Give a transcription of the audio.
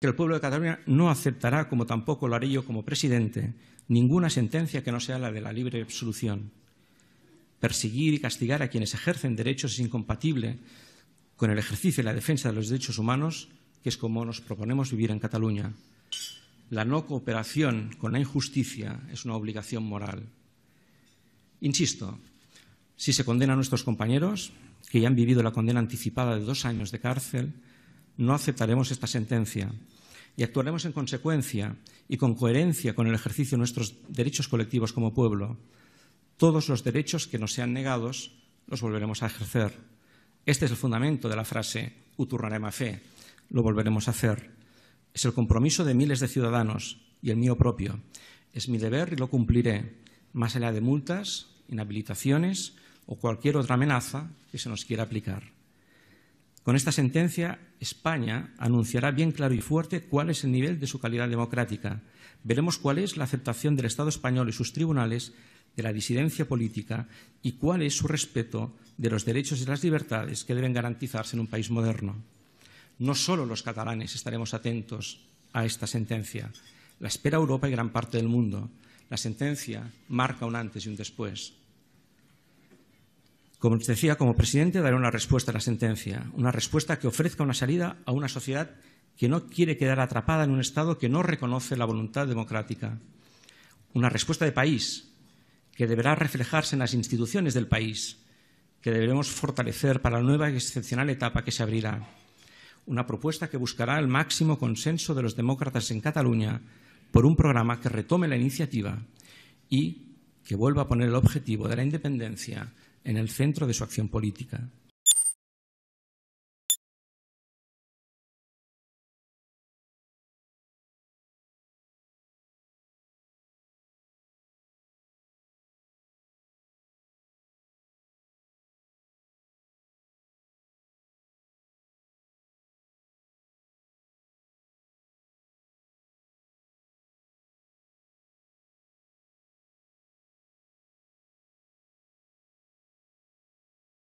que el pueblo de Cataluña no aceptará, como tampoco lo haré yo como presidente, ninguna sentencia que no sea la de la libre absolución. Perseguir y castigar a quienes ejercen derechos es incompatible con el ejercicio y la defensa de los derechos humanos, que es como nos proponemos vivir en Cataluña. La no cooperación con la injusticia es una obligación moral. Insisto, si se condena a nuestros compañeros, que ya han vivido la condena anticipada de dos años de cárcel, no aceptaremos esta sentencia y actuaremos en consecuencia y con coherencia con el ejercicio de nuestros derechos colectivos como pueblo. Todos los derechos que nos sean negados los volveremos a ejercer. Este es el fundamento de la frase Uturrarema fe, lo volveremos a hacer. Es el compromiso de miles de ciudadanos y el mío propio. Es mi deber y lo cumpliré, más allá de multas, inhabilitaciones o cualquier otra amenaza que se nos quiera aplicar. Con esta sentencia, España anunciará bien claro y fuerte cuál es el nivel de su calidad democrática. Veremos cuál es la aceptación del Estado español y sus tribunales de la disidencia política y cuál es su respeto de los derechos y las libertades que deben garantizarse en un país moderno. No solo los catalanes estaremos atentos a esta sentencia. La espera Europa y gran parte del mundo. La sentencia marca un antes y un después. Como decía, como presidente daré una respuesta a la sentencia, una respuesta que ofrezca una salida a una sociedad que no quiere quedar atrapada en un Estado que no reconoce la voluntad democrática. Una respuesta de país que deberá reflejarse en las instituciones del país, que debemos fortalecer para la nueva y excepcional etapa que se abrirá. Una propuesta que buscará el máximo consenso de los demócratas en Cataluña por un programa que retome la iniciativa y que vuelva a poner el objetivo de la independencia en el centro de su acción política.